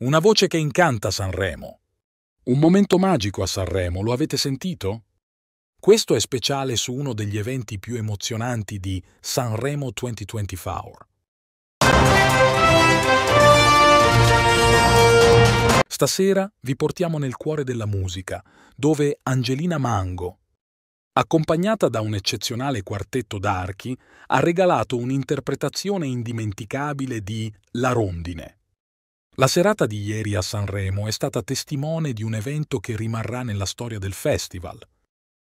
Una voce che incanta Sanremo. Un momento magico a Sanremo, lo avete sentito? Questo è speciale su uno degli eventi più emozionanti di Sanremo 2024. Stasera vi portiamo nel cuore della musica, dove Angelina Mango, accompagnata da un eccezionale quartetto d'archi, ha regalato un'interpretazione indimenticabile di La rondine. La serata di ieri a Sanremo è stata testimone di un evento che rimarrà nella storia del festival.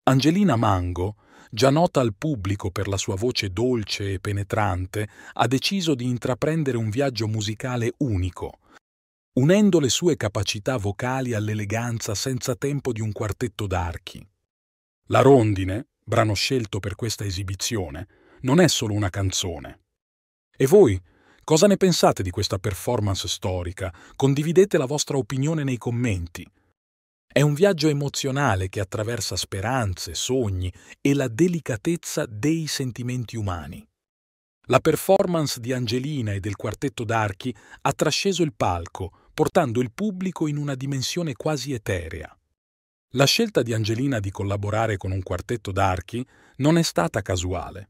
Angelina Mango, già nota al pubblico per la sua voce dolce e penetrante, ha deciso di intraprendere un viaggio musicale unico, unendo le sue capacità vocali all'eleganza senza tempo di un quartetto d'archi. La Rondine, brano scelto per questa esibizione, non è solo una canzone. E voi, Cosa ne pensate di questa performance storica? Condividete la vostra opinione nei commenti. È un viaggio emozionale che attraversa speranze, sogni e la delicatezza dei sentimenti umani. La performance di Angelina e del quartetto d'archi ha trasceso il palco, portando il pubblico in una dimensione quasi eterea. La scelta di Angelina di collaborare con un quartetto d'archi non è stata casuale.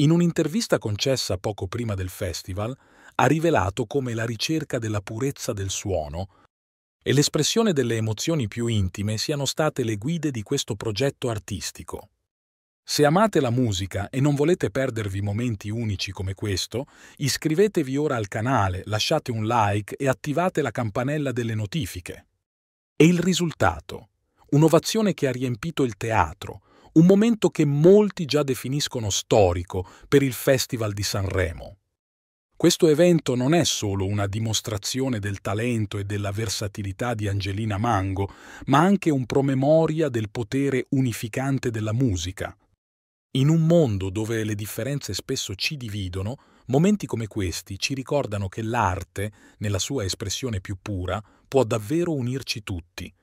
In un'intervista concessa poco prima del festival, ha rivelato come la ricerca della purezza del suono e l'espressione delle emozioni più intime siano state le guide di questo progetto artistico. Se amate la musica e non volete perdervi momenti unici come questo, iscrivetevi ora al canale, lasciate un like e attivate la campanella delle notifiche. E il risultato? Un'ovazione che ha riempito il teatro, un momento che molti già definiscono storico per il Festival di Sanremo. Questo evento non è solo una dimostrazione del talento e della versatilità di Angelina Mango, ma anche un promemoria del potere unificante della musica. In un mondo dove le differenze spesso ci dividono, momenti come questi ci ricordano che l'arte, nella sua espressione più pura, può davvero unirci tutti,